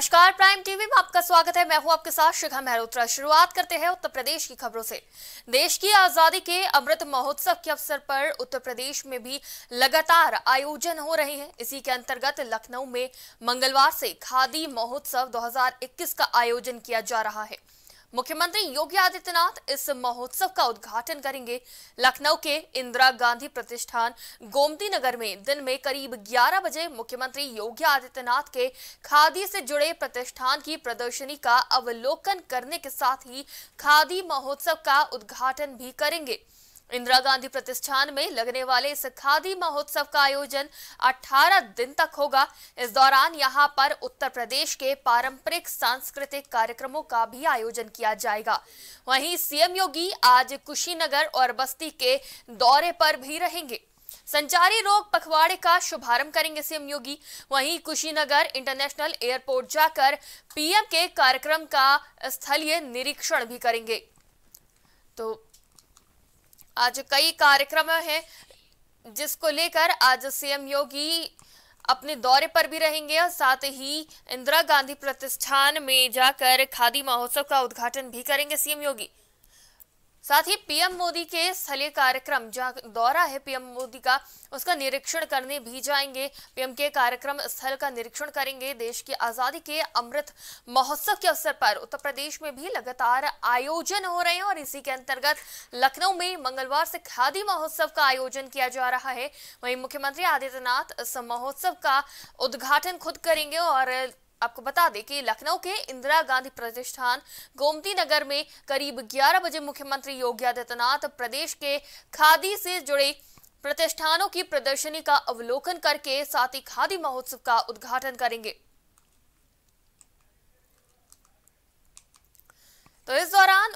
नमस्कार prime TV में आपका स्वागत है मैं हूं आपके साथ शिखा मेहरोत्रा शुरुआत करते हैं उत्तर प्रदेश की खबरों से देश की आजादी के अमृत महोत्सव के अवसर पर उत्तर प्रदेश में भी लगातार आयोजन हो रहे हैं इसी के अंतर्गत लखनऊ में मंगलवार से खादी महोत्सव 2021 का आयोजन किया जा रहा है मुख्यमंत्री योगी आदित्यनाथ इस महोत्सव का उद्घाटन करेंगे लखनऊ के इंदिरा गांधी प्रतिष्ठान गोमती नगर में दिन में करीब 11 बजे मुख्यमंत्री योगी आदित्यनाथ के खादी से जुड़े प्रतिष्ठान की प्रदर्शनी का अवलोकन करने के साथ ही खादी महोत्सव का उद्घाटन भी करेंगे इंदिरा गांधी प्रतिष्ठान में लगने वाले इस खादी महोत्सव का आयोजन 18 दिन तक होगा इस दौरान यहां पर उत्तर प्रदेश के पारंपरिक सांस्कृतिक कार्यक्रमों का भी आयोजन किया जाएगा वहीं सीएम योगी आज कुशीनगर और बस्ती के दौरे पर भी रहेंगे संचारी रोग पखवाड़े का शुभारंभ करेंगे सीएम योगी वहीं कुशीनगर इंटरनेशनल एयरपोर्ट जाकर पीएम के कार्यक्रम का स्थलीय निरीक्षण भी करेंगे तो आज कई कार्यक्रम हैं जिसको लेकर आज सीएम योगी अपने दौरे पर भी रहेंगे और साथ ही इंदिरा गांधी प्रतिष्ठान में जाकर खादी महोत्सव का उद्घाटन भी करेंगे सीएम योगी साथ ही पीएम मोदी के स्थलीय कार्यक्रम जहां दौरा है पीएम मोदी का उसका निरीक्षण करने भी जाएंगे पीएम के कार्यक्रम स्थल का निरीक्षण करेंगे देश की आजादी के अमृत महोत्सव के अवसर पर उत्तर प्रदेश में भी लगातार आयोजन हो रहे हैं और इसी के अंतर्गत लखनऊ में मंगलवार से खादी महोत्सव का आयोजन किया जा रहा है वही मुख्यमंत्री आदित्यनाथ इस महोत्सव का उद्घाटन खुद करेंगे और आपको बता दें कि लखनऊ के इंदिरा गांधी प्रतिष्ठान गोमती नगर में करीब 11 बजे मुख्यमंत्री योगी आदित्यनाथ प्रदेश के खादी से जुड़े प्रतिष्ठानों की प्रदर्शनी का अवलोकन करके साथ ही खादी महोत्सव का उद्घाटन करेंगे तो इस दौरान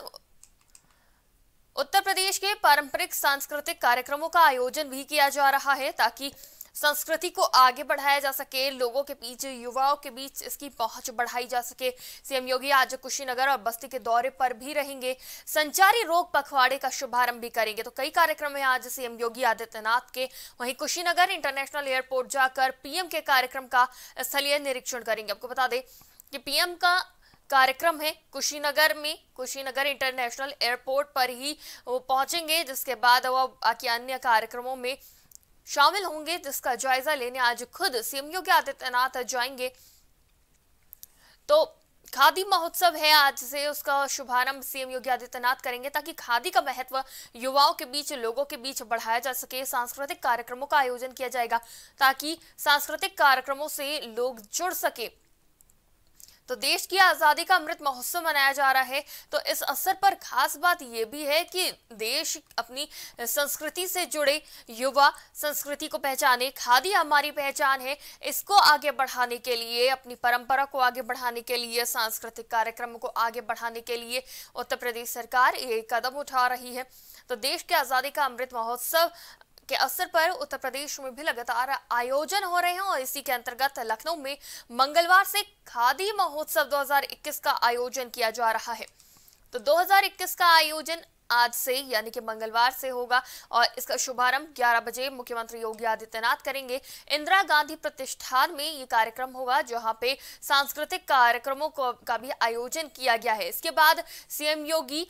उत्तर प्रदेश के पारंपरिक सांस्कृतिक कार्यक्रमों का आयोजन भी किया जा रहा है ताकि संस्कृति को आगे बढ़ाया जा सके लोगों के बीच युवाओं के बीच इसकी पहुंच बढ़ाई जा सके सीएम योगी आज कुशीनगर और बस्ती के दौरे पर भी रहेंगे संचारी रोग पखवाड़े का शुभारंभ भी करेंगे तो कई कार्यक्रम है आज सीएम योगी आदित्यनाथ के वहीं कुशीनगर इंटरनेशनल एयरपोर्ट जाकर पीएम के कार्यक्रम का स्थलीय निरीक्षण करेंगे आपको बता दें कि पीएम का कार्यक्रम है कुशीनगर में कुशीनगर इंटरनेशनल एयरपोर्ट पर ही वो पहुंचेंगे जिसके बाद वो बाकी अन्य कार्यक्रमों में शामिल होंगे जिसका जायजा लेने आज खुद सीएम योगी आदित्यनाथ जाएंगे तो खादी महोत्सव है आज से उसका शुभारंभ सीएम योगी आदित्यनाथ करेंगे ताकि खादी का महत्व युवाओं के बीच लोगों के बीच बढ़ाया जा सके सांस्कृतिक कार्यक्रमों का आयोजन किया जाएगा ताकि सांस्कृतिक कार्यक्रमों से लोग जुड़ सके तो देश की आज़ादी का अमृत महोत्सव मनाया जा रहा है तो इस अवसर पर खास बात यह भी है कि देश अपनी संस्कृति से जुड़े युवा संस्कृति को पहचाने खादी हमारी पहचान है इसको आगे बढ़ाने के लिए अपनी परंपरा को आगे बढ़ाने के लिए सांस्कृतिक कार्यक्रम को आगे बढ़ाने के लिए उत्तर प्रदेश सरकार ये कदम उठा रही है तो देश की आज़ादी का अमृत महोत्सव के अवसर पर उत्तर प्रदेश में भी लगातार आयोजन हो रहे हैं और इसी के अंतर्गत लखनऊ में मंगलवार से खादी महोत्सव 2021 का आयोजन किया जा रहा है तो 2021 का आयोजन आज से यानी कि मंगलवार से होगा और इसका शुभारंभ 11 बजे मुख्यमंत्री योगी आदित्यनाथ करेंगे इंदिरा गांधी प्रतिष्ठान में ये कार्यक्रम होगा जहां पे सांस्कृतिक कार्यक्रमों का भी आयोजन किया गया है इसके बाद सीएम योगी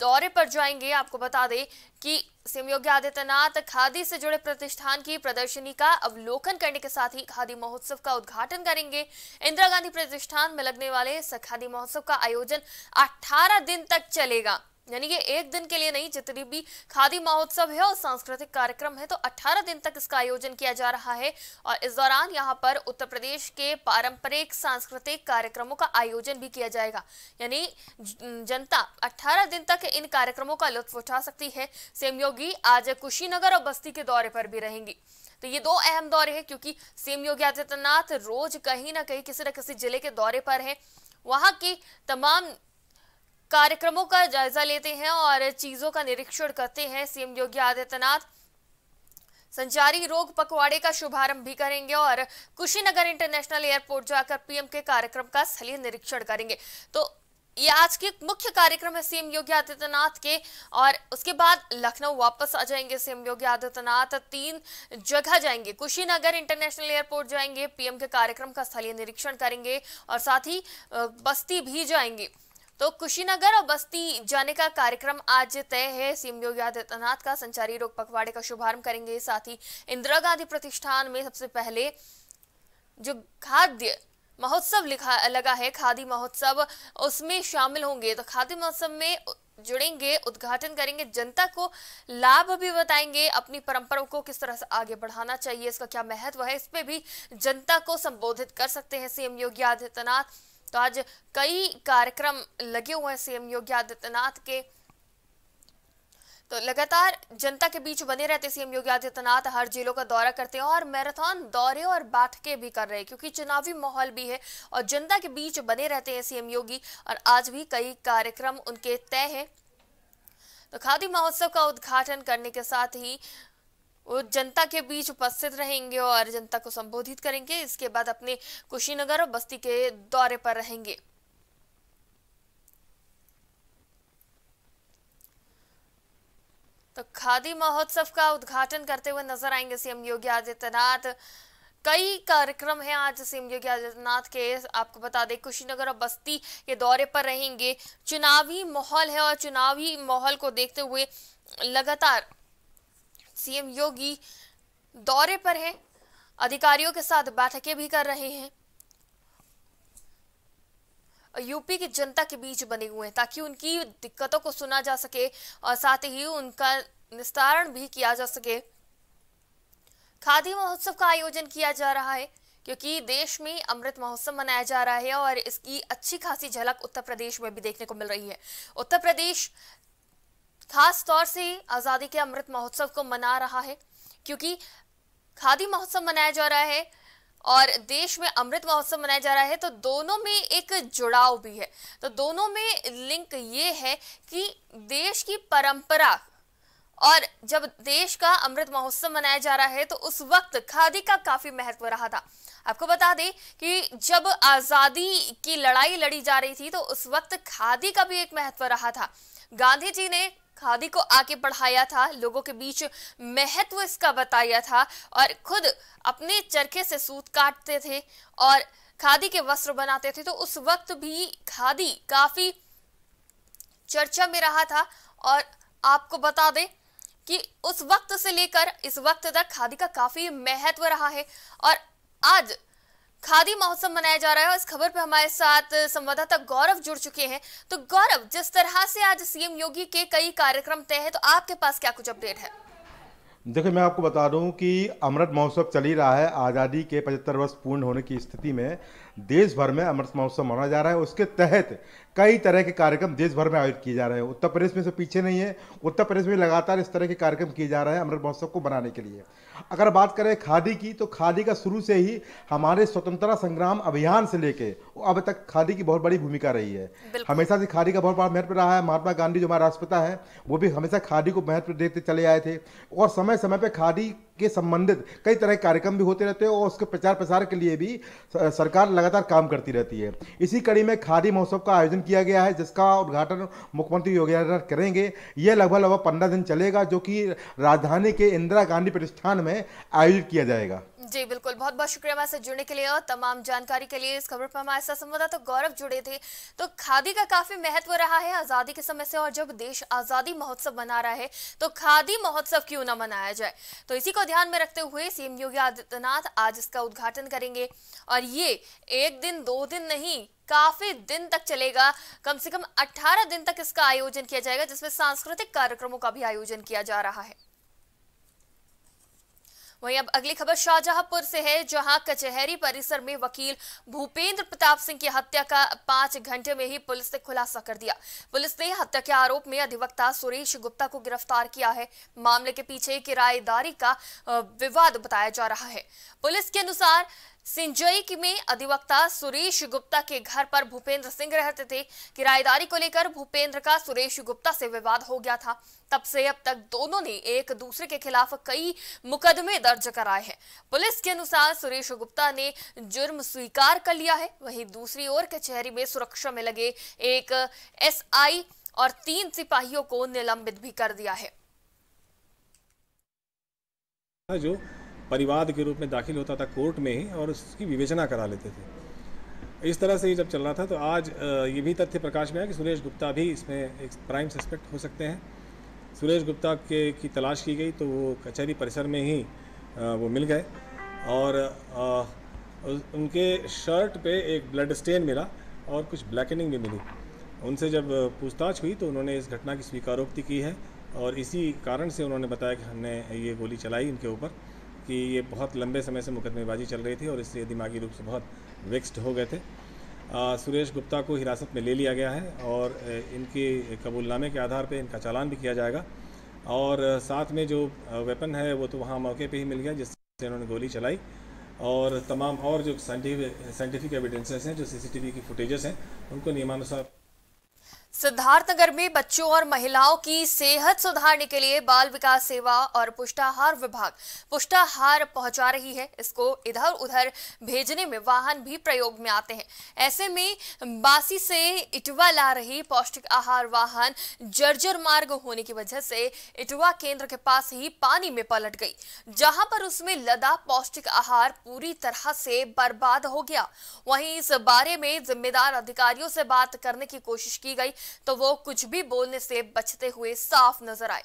दौरे पर जाएंगे आपको बता दें कि सीएम योगी आदित्यनाथ खादी से जुड़े प्रतिष्ठान की प्रदर्शनी का अवलोकन करने के साथ ही खादी महोत्सव का उद्घाटन करेंगे इंदिरा गांधी प्रतिष्ठान में लगने वाले खादी महोत्सव का आयोजन 18 दिन तक चलेगा यानी कि एक दिन के लिए नहीं जितनी भी खादी महोत्सव है और सांस्कृतिक कार्यक्रम है तो 18 दिन तक इसका आयोजन किया जा रहा है और इस दौरान यहाँ पर उत्तर प्रदेश के पारंपरिक सांस्कृतिक कार्यक्रमों का आयोजन भी किया जाएगा यानी जनता 18 दिन तक इन कार्यक्रमों का लुत्फ उठा सकती है सेम योगी आज कुशीनगर और बस्ती के दौरे पर भी रहेंगी तो ये दो अहम दौरे हैं क्योंकि सीएम योगी आदित्यनाथ रोज कहीं ना कहीं किसी न किसी जिले के दौरे पर है वहां की तमाम कार्यक्रमों का जायजा लेते हैं और चीजों का निरीक्षण करते हैं सीएम योगी आदित्यनाथ संचारी रोग पखवाड़े का शुभारंभ भी करेंगे और कुशीनगर इंटरनेशनल एयरपोर्ट जाकर पीएम के कार्यक्रम का स्थलीय निरीक्षण करेंगे तो ये आज के मुख्य कार्यक्रम है सीएम योगी आदित्यनाथ के और उसके बाद लखनऊ वापस आ जाएंगे सीएम योगी आदित्यनाथ तीन जगह जाएंगे कुशीनगर इंटरनेशनल एयरपोर्ट जाएंगे पीएम के कार्यक्रम का स्थलीय निरीक्षण करेंगे और साथ ही बस्ती भी जाएंगे तो कुशीनगर और बस्ती जाने का कार्यक्रम आज तय है सीएम योगी आदित्यनाथ का संचारी रोग पखवाड़े का शुभारंभ करेंगे साथ ही इंदिरा गांधी प्रतिष्ठान में सबसे पहले जो खाद्य महोत्सव लिखा लगा है खादी महोत्सव उसमें शामिल होंगे तो खादी महोत्सव में जुड़ेंगे उद्घाटन करेंगे जनता को लाभ भी बताएंगे अपनी परंपराओं को किस तरह से आगे बढ़ाना चाहिए इसका क्या महत्व है इस पर भी जनता को संबोधित कर सकते हैं सीएम योगी आदित्यनाथ तो आज कई कार्यक्रम लगे हुए हैं सीएम योगी आदित्यनाथ के तो लगातार जनता के बीच बने रहते सीएम योगी आदित्यनाथ हर जिलों का दौरा करते हैं और मैराथन दौरे और बैठकें भी कर रहे हैं क्योंकि चुनावी माहौल भी है और जनता के बीच बने रहते हैं सीएम योगी और आज भी कई कार्यक्रम उनके तय हैं तो खादी महोत्सव का उद्घाटन करने के साथ ही जनता के बीच उपस्थित रहेंगे और जनता को संबोधित करेंगे इसके बाद अपने कुशीनगर और बस्ती के दौरे पर रहेंगे तो खादी महोत्सव का उद्घाटन करते हुए नजर आएंगे सीएम योगी आदित्यनाथ कई कार्यक्रम हैं आज सीएम योगी आदित्यनाथ के आपको बता दें कुशीनगर और बस्ती के दौरे पर रहेंगे चुनावी माहौल है और चुनावी माहौल को देखते हुए लगातार सीएम योगी दौरे पर हैं अधिकारियों के साथ बैठकें भी कर रहे हैं यूपी की जनता के बीच बने हुए हैं ताकि उनकी दिक्कतों को सुना जा सके और साथ ही उनका निस्तारण भी किया जा सके खादी महोत्सव का आयोजन किया जा रहा है क्योंकि देश में अमृत महोत्सव मनाया जा रहा है और इसकी अच्छी खासी झलक उत्तर प्रदेश में भी देखने को मिल रही है उत्तर प्रदेश खास तौर से आज़ादी के अमृत महोत्सव को मना रहा है क्योंकि खादी महोत्सव मनाया जा रहा है और देश में अमृत महोत्सव मनाया जा रहा है तो दोनों में एक जुड़ाव भी है तो दोनों में लिंक ये है कि देश की परंपरा और जब देश का अमृत महोत्सव मनाया जा रहा है तो उस वक्त खादी का काफी महत्व रहा था आपको बता दें कि जब आजादी की लड़ाई लड़ी जा रही थी तो उस वक्त खादी का भी एक महत्व रहा था गांधी जी ने खादी को आगे बढ़ाया था लोगों के बीच महत्व इसका बताया था और खुद अपने चरखे से सूत काटते थे और खादी के वस्त्र बनाते थे तो उस वक्त भी खादी काफी चर्चा में रहा था और आपको बता दें कि उस वक्त से लेकर इस वक्त तक खादी का काफी महत्व रहा है और आज खादी महोत्सव मनाया जा रहा है और इस खबर पर हमारे साथ संवाददाता गौरव जुड़ चुके हैं तो गौरव जिस तरह से आज सीएम योगी के कई कार्यक्रम तय है तो आपके पास क्या कुछ अपडेट है देखिए मैं आपको बता दूं कि अमृत महोत्सव चल ही रहा है आज़ादी के 75 वर्ष पूर्ण होने की स्थिति में देश भर में अमृत महोत्सव मनाया जा रहा है उसके तहत कई तरह के कार्यक्रम देश भर में आयोजित किए जा रहे हैं उत्तर प्रदेश में से पीछे नहीं है उत्तर प्रदेश में लगातार इस तरह के कार्यक्रम किए जा रहे हैं अमृत महोत्सव को बनाने के लिए अगर बात करें खादी की तो खादी का शुरू से ही हमारे स्वतंत्रता संग्राम अभियान से लेके अब तक खादी की बहुत बड़ी भूमिका रही है हमेशा से खादी का बहुत बड़ा महत्व रहा है महात्मा गांधी जो हमारे राष्ट्रपिता है वो भी हमेशा खादी को महत्व देते चले आए थे और समय समय पर खादी के संबंधित कई तरह के कार्यक्रम भी होते रहते हैं और उसके प्रचार प्रसार के लिए भी सरकार लगातार काम करती रहती है इसी कड़ी में खादी महोत्सव का आयोजन किया गया है जिसका उद्घाटन मुख्यमंत्री योगी आदित्यनाथ करेंगे यह लगभग लगभग पंद्रह दिन चलेगा जो कि राजधानी के इंदिरा गांधी प्रतिष्ठान में आयोजित किया जाएगा जी बिल्कुल बहुत बहुत शुक्रिया हमारे साथ जुड़ने के लिए और तमाम जानकारी के लिए इस खबर पर हमारे साथ संवाददाता गौरव जुड़े थे तो खादी का काफी महत्व रहा है आजादी के समय से और जब देश आजादी महोत्सव मना रहा है तो खादी महोत्सव क्यों ना मनाया जाए तो इसी को ध्यान में रखते हुए सीएम योगी आदित्यनाथ आज इसका उद्घाटन करेंगे और ये एक दिन दो दिन नहीं काफी दिन तक चलेगा कम से कम अट्ठारह दिन तक इसका आयोजन किया जाएगा जिसमें सांस्कृतिक कार्यक्रमों का भी आयोजन किया जा रहा है वहीं अब अगली खबर शाहजहांपुर से है जहां कचहरी परिसर में वकील भूपेंद्र प्रताप सिंह की हत्या का पांच घंटे में ही पुलिस ने खुलासा कर दिया पुलिस ने हत्या के आरोप में अधिवक्ता सुरेश गुप्ता को गिरफ्तार किया है मामले के पीछे किराएदारी का विवाद बताया जा रहा है पुलिस के अनुसार सिंजई में अधिवक्ता सुरेश गुप्ता के घर पर भूपेंद्र सिंह रहते थे किराएदारी को लेकर भूपेंद्र का सुरेश गुप्ता से विवाद हो गया था तब से अब तक दोनों ने एक दूसरे के खिलाफ कई मुकदमे दर्ज कराए हैं पुलिस के अनुसार सुरेश गुप्ता ने जुर्म स्वीकार कर लिया है वहीं दूसरी ओर कचहरी में सुरक्षा में लगे एक एस और तीन सिपाहियों को निलंबित भी कर दिया है जो परिवाद के रूप में दाखिल होता था कोर्ट में ही और उसकी विवेचना करा लेते थे इस तरह से ये जब चल रहा था तो आज ये भी तथ्य प्रकाश में आया कि सुरेश गुप्ता भी इसमें एक प्राइम सस्पेक्ट हो सकते हैं सुरेश गुप्ता के की तलाश की गई तो वो कचहरी परिसर में ही वो मिल गए और उनके शर्ट पे एक ब्लड स्टेन मिला और कुछ ब्लैकनिंग भी मिली उनसे जब पूछताछ हुई तो उन्होंने इस घटना की स्वीकारोक्ति की है और इसी कारण से उन्होंने बताया कि हमने ये गोली चलाई इनके ऊपर कि ये बहुत लंबे समय से मुकदमेबाजी चल रही थी और इससे दिमागी रूप से बहुत वेक्स्ड हो गए थे आ, सुरेश गुप्ता को हिरासत में ले लिया गया है और इनके कबूलनामे के आधार पर इनका चालान भी किया जाएगा और साथ में जो वेपन है वो तो वहाँ मौके पर ही मिल गया जिससे इन्होंने गोली चलाई और तमाम और जो साइंटिफिक साइंटिफिक एविडेंसेस हैं जो सीसीटीवी की फुटेजेस हैं उनको नियमानुसार सिद्धार्थनगर में बच्चों और महिलाओं की सेहत सुधारने के लिए बाल विकास सेवा और पुष्टाहार विभाग पुष्टाहार पहुंचा रही है इसको इधर उधर भेजने में वाहन भी प्रयोग में आते हैं ऐसे में बासी से इटवा ला रही पौष्टिक आहार वाहन जर्जर मार्ग होने की वजह से इटवा केंद्र के पास ही पानी में पलट गई जहां पर उसमें लदा पौष्टिक आहार पूरी तरह से बर्बाद हो गया वहीं इस बारे में जिम्मेदार अधिकारियों से बात करने की कोशिश की गई तो वो कुछ भी बोलने से बचते हुए साफ नजर आए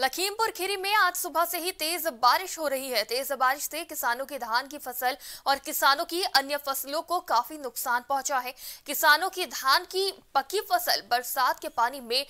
लखीमपुर खीरी में आज सुबह से ही तेज बारिश हो रही है तेज बारिश से किसानों की धान की फसल और किसानों की अन्य फसलों को काफी नुकसान पहुंचा है किसानों की धान की पकी फसल बरसात के पानी में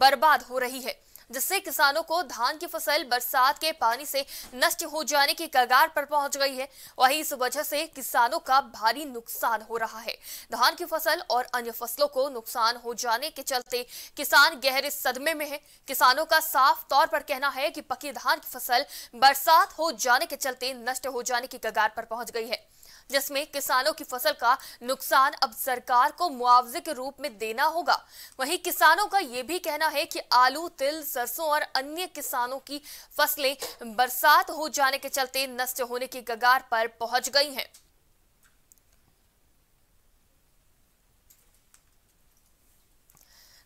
बर्बाद हो रही है जिससे किसानों को धान की फसल बरसात के पानी से नष्ट हो जाने की कगार पर पहुंच गई है वहीं इस वजह से किसानों का भारी नुकसान हो रहा है धान की फसल और अन्य फसलों को नुकसान हो जाने के चलते किसान गहरे सदमे में है किसानों का साफ तौर पर कहना है कि पकी धान की फसल बरसात हो जाने के चलते नष्ट हो जाने की कगार पर पहुंच गई है जिसमें किसानों की फसल का नुकसान अब सरकार को मुआवजे के रूप में देना होगा वहीं किसानों का ये भी कहना है कि आलू तिल सरसों और अन्य किसानों की फसलें बरसात हो जाने के चलते नष्ट होने की कगार पर पहुंच गई हैं।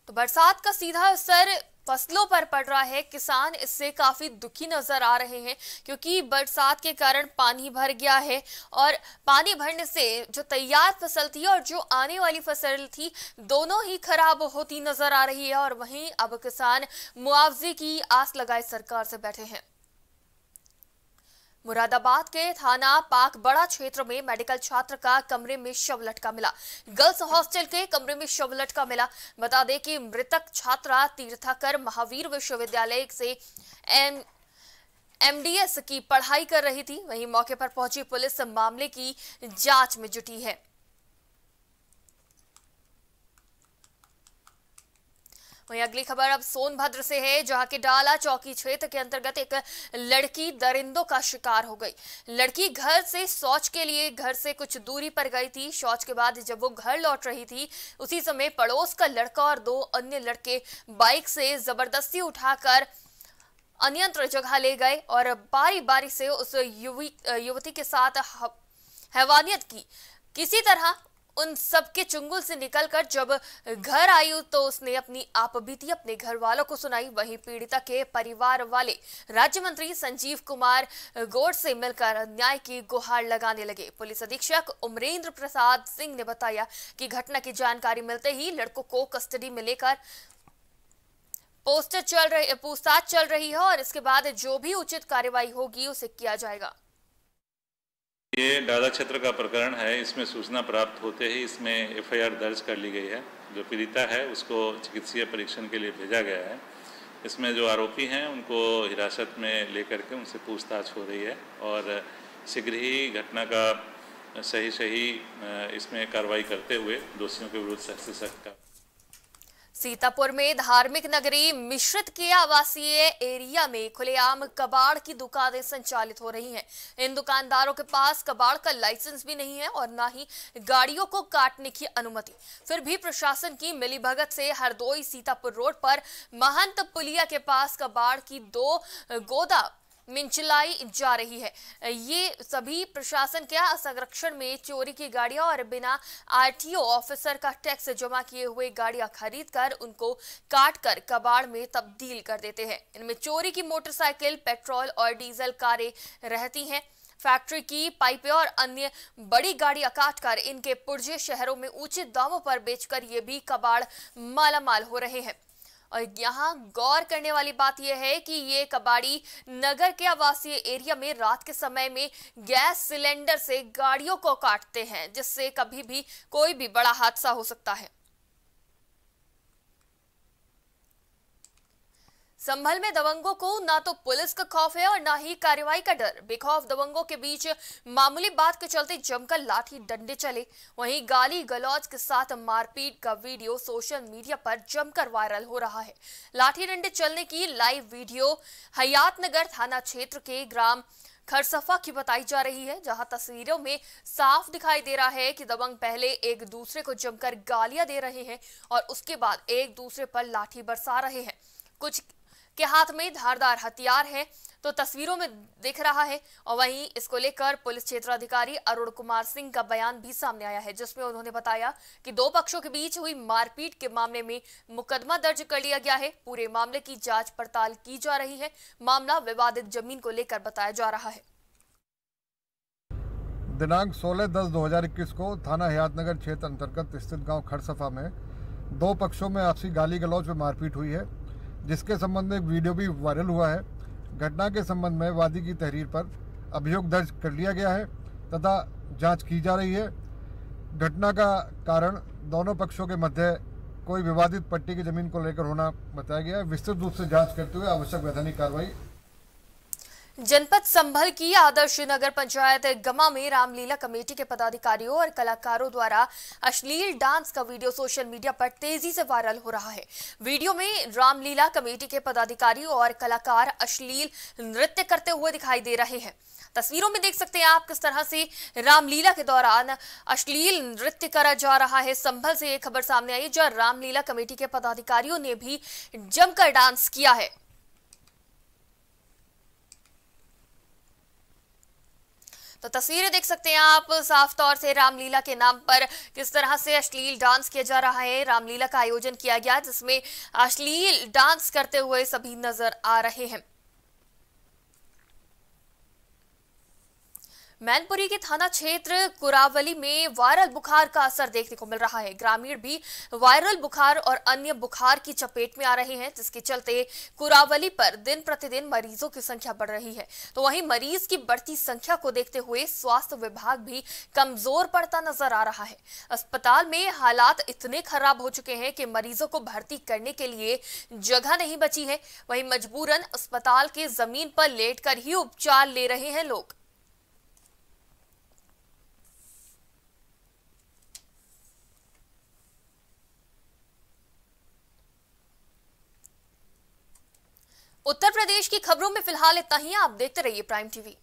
तो बरसात का सीधा असर फसलों पर पड़ रहा है किसान इससे काफ़ी दुखी नज़र आ रहे हैं क्योंकि बरसात के कारण पानी भर गया है और पानी भरने से जो तैयार फसल थी और जो आने वाली फसल थी दोनों ही खराब होती नज़र आ रही है और वहीं अब किसान मुआवजे की आस लगाए सरकार से बैठे हैं मुरादाबाद के थाना पाक बड़ा क्षेत्र में मेडिकल छात्र का कमरे में शव लटका मिला गर्ल्स हॉस्टल के कमरे में शव लटका मिला बता दें कि मृतक छात्रा तीर्थाकर महावीर विश्वविद्यालय से एम एमडीएस की पढ़ाई कर रही थी वहीं मौके पर पहुंची पुलिस मामले की जांच में जुटी है वहीं अगली खबर अब सोनभद्र से है जहां के डाला चौकी क्षेत्र के अंतर्गत एक लड़की दरिंदों का शिकार हो गई लड़की घर से शौच के लिए घर से कुछ दूरी पर गई थी शौच के बाद जब वो घर लौट रही थी उसी समय पड़ोस का लड़का और दो अन्य लड़के बाइक से जबरदस्ती उठाकर अनियंत्र जगह ले गए और बारी बारी से उस युवती के साथ हैवानियत की किसी तरह उन सबके चुंगुल से निकलकर जब घर आई तो उसने अपनी आपबीती अपने घर वालों को सुनाई वहीं पीड़िता के परिवार वाले राज्य मंत्री संजीव कुमार गौड़ से मिलकर न्याय की गुहार लगाने लगे पुलिस अधीक्षक उमरेंद्र प्रसाद सिंह ने बताया कि घटना की जानकारी मिलते ही लड़कों को कस्टडी में लेकर पोस्टर चल रही पूछताछ चल रही है और इसके बाद जो भी उचित कार्यवाही होगी उसे किया जाएगा ये डाला क्षेत्र का प्रकरण है इसमें सूचना प्राप्त होते ही इसमें एफआईआर दर्ज कर ली गई है जो पीड़िता है उसको चिकित्सीय परीक्षण के लिए भेजा गया है इसमें जो आरोपी हैं उनको हिरासत में लेकर के उनसे पूछताछ हो रही है और शीघ्र ही घटना का सही सही इसमें कार्रवाई करते हुए दोषियों के विरुद्ध सख्त सख्त का सीतापुर में धार्मिक नगरी मिश्रित के आवासीय एरिया में खुलेआम कबाड़ की दुकानें संचालित हो रही हैं इन दुकानदारों के पास कबाड़ का लाइसेंस भी नहीं है और ना ही गाड़ियों को काटने की अनुमति फिर भी प्रशासन की मिलीभगत से हरदोई सीतापुर रोड पर महंत पुलिया के पास कबाड़ की दो गोदा मिंचलाई जा रही है ये सभी प्रशासन के संरक्षण में चोरी की गाड़ियां और बिना आरटीओ ऑफिसर का टैक्स जमा किए हुए गाड़ियां खरीद कर उनको काट कर कबाड़ में तब्दील कर देते हैं इनमें चोरी की मोटरसाइकिल पेट्रोल और डीजल कारें रहती हैं फैक्ट्री की पाइपें और अन्य बड़ी गाड़ियां काटकर इनके पुर्जे शहरों में ऊंचे दामों पर बेचकर ये भी कबाड़ मालामाल हो रहे हैं और यहाँ गौर करने वाली बात यह है कि ये कबाड़ी नगर के आवासीय एरिया में रात के समय में गैस सिलेंडर से गाड़ियों को काटते हैं जिससे कभी भी कोई भी बड़ा हादसा हो सकता है संभल में दबंगों को ना तो पुलिस का खौफ है और ना ही कार्रवाई का डर बेखौफ दबंगों के बीच मामूली बात के चलते जमकर लाठी डंडे चले वहीं गाली गलौज के साथ मारपीट का वीडियो सोशल मीडिया पर जमकर वायरल हो रहा है लाठी डंडे चलने की लाइव वीडियो हयातनगर थाना क्षेत्र के ग्राम खरसफा की बताई जा रही है जहां तस्वीरों में साफ दिखाई दे रहा है कि दबंग पहले एक दूसरे को जमकर गालियां दे रहे हैं और उसके बाद एक दूसरे पर लाठी बरसा रहे हैं कुछ के हाथ में धारदार हथियार है तो तस्वीरों में दिख रहा है और वहीं इसको लेकर पुलिस क्षेत्राधिकारी अरुण कुमार सिंह का बयान भी सामने आया है जिसमें उन्होंने बताया कि दो पक्षों के बीच हुई मारपीट के मामले में मुकदमा दर्ज कर लिया गया है पूरे मामले की जांच पड़ताल की जा रही है मामला विवादित जमीन को लेकर बताया जा रहा है दिनांक सोलह दस दो को थाना हयातनगर क्षेत्र अंतर्गत स्थित गाँव खरसफा में दो पक्षों में आपसी गाली गलौज में मारपीट हुई है जिसके संबंध में एक वीडियो भी वायरल हुआ है घटना के संबंध में वादी की तहरीर पर अभियोग दर्ज कर लिया गया है तथा जांच की जा रही है घटना का कारण दोनों पक्षों के मध्य कोई विवादित पट्टी की जमीन को लेकर होना बताया गया है विस्तृत रूप से जांच करते हुए आवश्यक वैधानिक कार्रवाई जनपद संभल की आदर्श नगर पंचायत गमा में रामलीला कमेटी के पदाधिकारियों और कलाकारों द्वारा अश्लील डांस का वीडियो सोशल मीडिया पर तेजी से वायरल हो रहा है वीडियो में रामलीला कमेटी के पदाधिकारी और कलाकार अश्लील नृत्य करते हुए दिखाई दे रहे हैं तस्वीरों में देख सकते हैं आप किस तरह से रामलीला के दौरान अश्लील नृत्य करा जा रहा है संभल से ये खबर सामने आई जो रामलीला कमेटी के पदाधिकारियों ने भी जमकर डांस किया है तो तस्वीरें देख सकते हैं आप साफ तौर से रामलीला के नाम पर किस तरह से अश्लील डांस किया जा रहा है रामलीला का आयोजन किया गया जिसमें अश्लील डांस करते हुए सभी नजर आ रहे हैं मैनपुरी के थाना क्षेत्र कुरावली में वायरल बुखार का असर देखने को मिल रहा है ग्रामीण भी वायरल बुखार और अन्य बुखार की चपेट में आ रहे हैं जिसके चलते कुरावली पर दिन प्रतिदिन मरीजों की संख्या बढ़ रही है तो वहीं मरीज की बढ़ती संख्या को देखते हुए स्वास्थ्य विभाग भी कमजोर पड़ता नजर आ रहा है अस्पताल में हालात इतने खराब हो चुके हैं कि मरीजों को भर्ती करने के लिए जगह नहीं बची है वही मजबूरन अस्पताल के जमीन पर लेट ही उपचार ले रहे हैं लोग उत्तर प्रदेश की खबरों में फिलहाल इतना ही आप देखते रहिए प्राइम टीवी